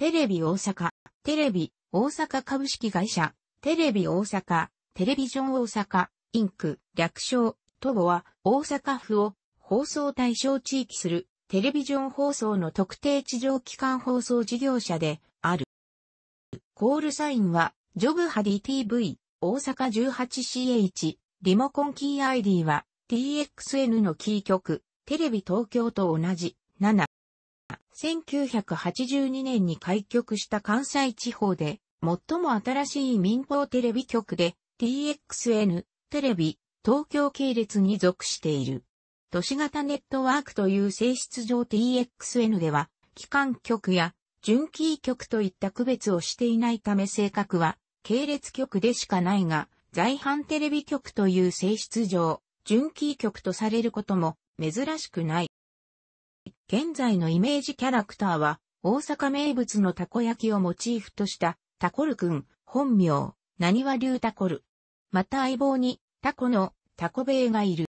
テレビ大阪、テレビ、大阪株式会社、テレビ大阪、テレビジョン大阪、インク、略称、トボは大阪府を放送対象地域するテレビジョン放送の特定地上機関放送事業者である。コールサインは、ジョブハディ TV、大阪 18CH、リモコンキー ID は、TXN のキー局、テレビ東京と同じ、7。1982年に開局した関西地方で、最も新しい民放テレビ局で、TXN、テレビ、東京系列に属している。都市型ネットワークという性質上 TXN では、機関局や準キー局といった区別をしていないため性格は、系列局でしかないが、在阪テレビ局という性質上、準キー局とされることも珍しくない。現在のイメージキャラクターは、大阪名物のたこ焼きをモチーフとした、タコルくん、本名、何は流タコル。また相棒に、タコの、タコベイがいる。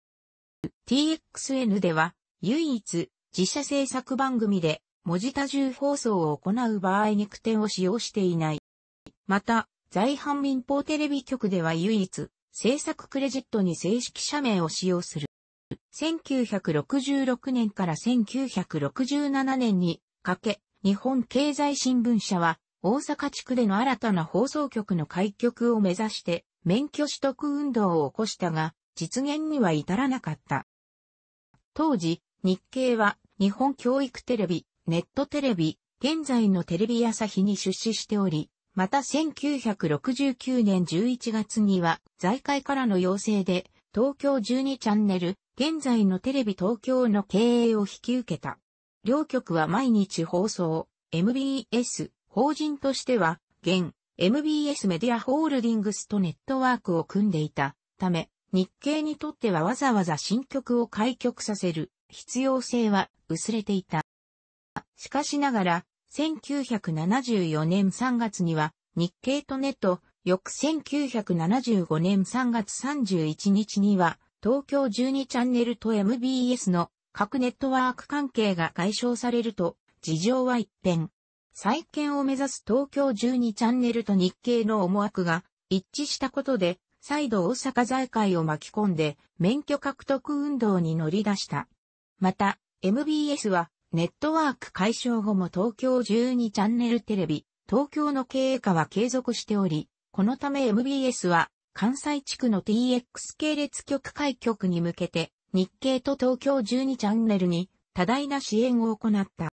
TXN では、唯一、自社制作番組で、文字多重放送を行う場合に苦点を使用していない。また、在阪民放テレビ局では唯一、制作クレジットに正式社名を使用する。1966年から1967年にかけ、日本経済新聞社は大阪地区での新たな放送局の開局を目指して免許取得運動を起こしたが、実現には至らなかった。当時、日経は日本教育テレビ、ネットテレビ、現在のテレビ朝日に出資しており、また1969年11月には財界からの要請で東京12チャンネル、現在のテレビ東京の経営を引き受けた。両局は毎日放送、MBS、法人としては、現、MBS メディアホールディングスとネットワークを組んでいたため、日経にとってはわざわざ新曲を開局させる必要性は薄れていた。しかしながら、1974年3月には日経とネット翌1975年3月31日には、東京12チャンネルと MBS の各ネットワーク関係が解消されると、事情は一変。再建を目指す東京12チャンネルと日経の思惑が一致したことで、再度大阪財界を巻き込んで免許獲得運動に乗り出した。また、MBS はネットワーク解消後も東京12チャンネルテレビ、東京の経営化は継続しており、このため MBS は関西地区の TX 系列局開局に向けて日経と東京12チャンネルに多大な支援を行った。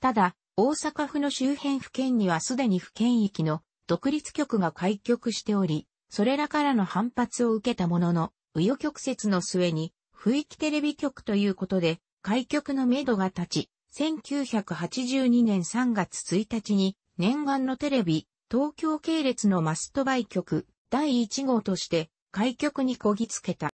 ただ、大阪府の周辺府県にはすでに府県域の独立局が開局しており、それらからの反発を受けたものの、紆余曲折の末に、不域テレビ局ということで、開局のめどが立ち、1982年3月1日に、念願のテレビ、東京系列のマスト売局第1号として開局にこぎつけた。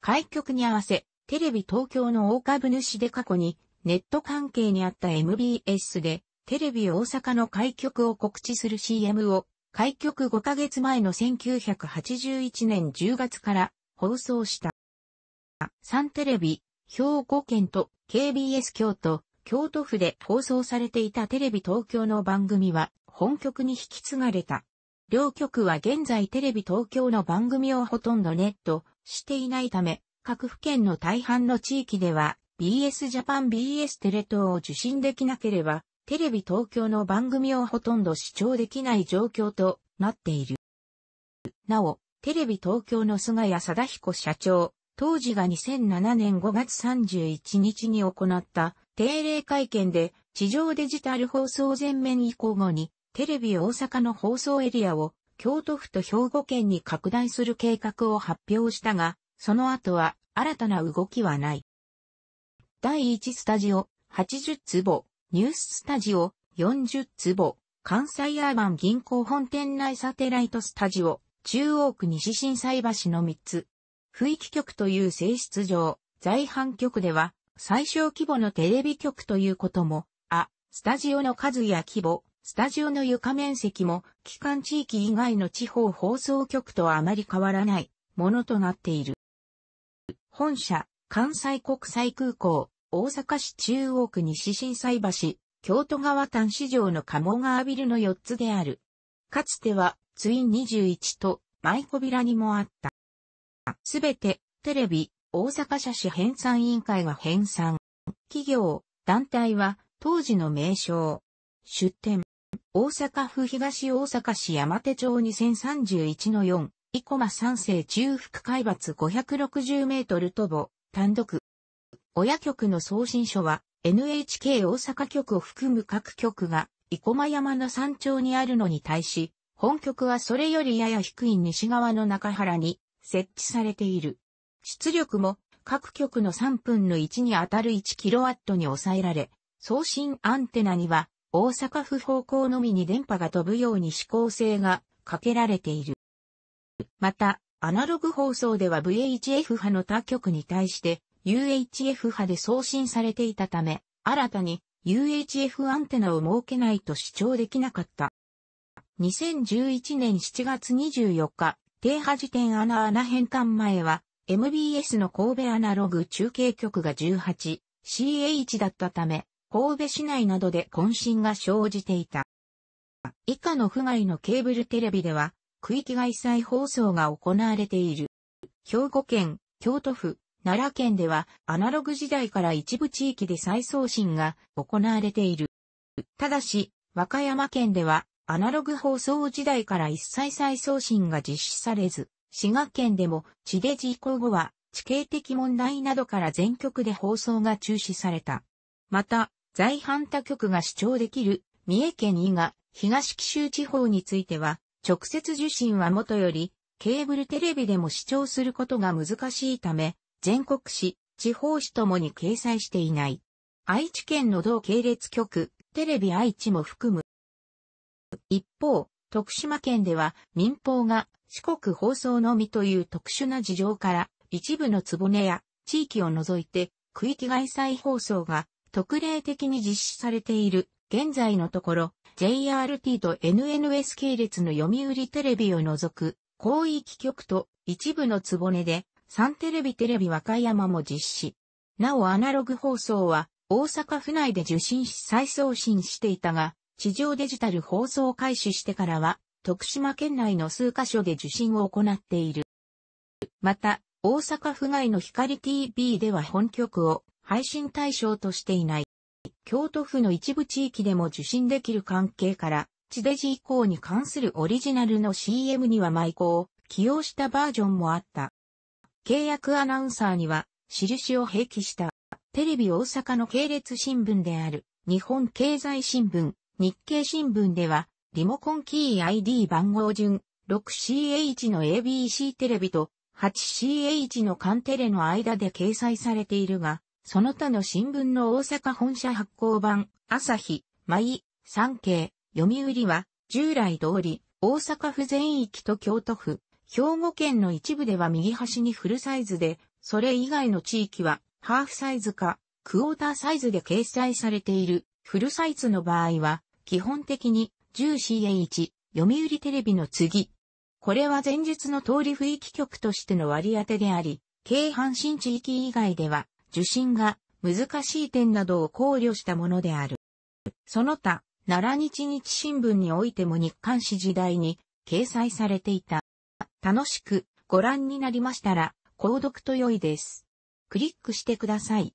開局に合わせ、テレビ東京の大株主で過去にネット関係にあった MBS でテレビ大阪の開局を告知する CM を開局5ヶ月前の1981年10月から放送した。サンテレビ、兵庫県と KBS 京都、京都府で放送されていたテレビ東京の番組は本局に引き継がれた。両局は現在テレビ東京の番組をほとんどネットしていないため、各府県の大半の地域では BS ジャパン BS テレ東を受信できなければ、テレビ東京の番組をほとんど視聴できない状況となっている。なお、テレビ東京の菅谷貞彦社長、当時が2007年5月31日に行った定例会見で、地上デジタル放送全面移行後に、テレビ大阪の放送エリアを京都府と兵庫県に拡大する計画を発表したが、その後は新たな動きはない。第1スタジオ80坪、ニューススタジオ40坪、関西アーバン銀行本店内サテライトスタジオ、中央区西震災橋の3つ。不域局という性質上、在阪局では最小規模のテレビ局ということも、あ、スタジオの数や規模、スタジオの床面積も、機関地域以外の地方放送局とはあまり変わらないものとなっている。本社、関西国際空港、大阪市中央区西震災橋、京都川端市場の鴨川ビルの4つである。かつては、ツイン21と、舞小ビラにもあった。すべて、テレビ、大阪社市編纂委員会が編纂。企業、団体は、当時の名称。出展。大阪府東大阪市山手町2031の4、生駒三世中腹海抜560メートル徒歩、単独。親局の送信書は、NHK 大阪局を含む各局が、生駒山の山頂にあるのに対し、本局はそれよりやや低い西側の中原に設置されている。出力も各局の3分の1に当たる 1kW に抑えられ、送信アンテナには大阪府方向のみに電波が飛ぶように指向性がかけられている。また、アナログ放送では VHF 波の他局に対して UHF 波で送信されていたため、新たに UHF アンテナを設けないと主張できなかった。2011年7月24日、停波時点アナアナ前は、MBS の神戸アナログ中継局が 18CH だったため、神戸市内などで渾身が生じていた。以下の府外のケーブルテレビでは、区域外再放送が行われている。兵庫県、京都府、奈良県では、アナログ時代から一部地域で再送信が行われている。ただし、和歌山県では、アナログ放送時代から一切再送信が実施されず、滋賀県でも、地デジ移行後は、地形的問題などから全局で放送が中止された。また、在阪他局が主張できる三重県伊賀東紀州地方については、直接受信はもとより、ケーブルテレビでも視聴することが難しいため、全国紙、地方紙ともに掲載していない。愛知県の同系列局、テレビ愛知も含む。一方、徳島県では民放が四国放送のみという特殊な事情から、一部のつぼねや地域を除いて区域外再放送が特例的に実施されている。現在のところ、JRT と NNS 系列の読売テレビを除く、広域局と一部のつぼねで、サンテレビテレビ和歌山も実施。なおアナログ放送は、大阪府内で受信し再送信していたが、地上デジタル放送開始してからは、徳島県内の数カ所で受信を行っている。また、大阪府外の光 TV では本局を配信対象としていない。京都府の一部地域でも受信できる関係から、地デジ以降に関するオリジナルの CM には舞妓を起用したバージョンもあった。契約アナウンサーには、印を併記した、テレビ大阪の系列新聞である、日本経済新聞、日経新聞では、リモコンキー ID 番号順 6CH の ABC テレビと 8CH のカンテレの間で掲載されているが、その他の新聞の大阪本社発行版、朝日、舞、産経、読売は、従来通り、大阪府全域と京都府、兵庫県の一部では右端にフルサイズで、それ以外の地域は、ハーフサイズか、クォーターサイズで掲載されている。フルサイズの場合は、基本的に、10CA1、読売テレビの次。これは前述の通り不域局としての割り当てであり、京阪神地域以外では、受信が難しい点などを考慮したものである。その他、奈良日日新聞においても日刊誌時代に掲載されていた。楽しくご覧になりましたら、購読と良いです。クリックしてください。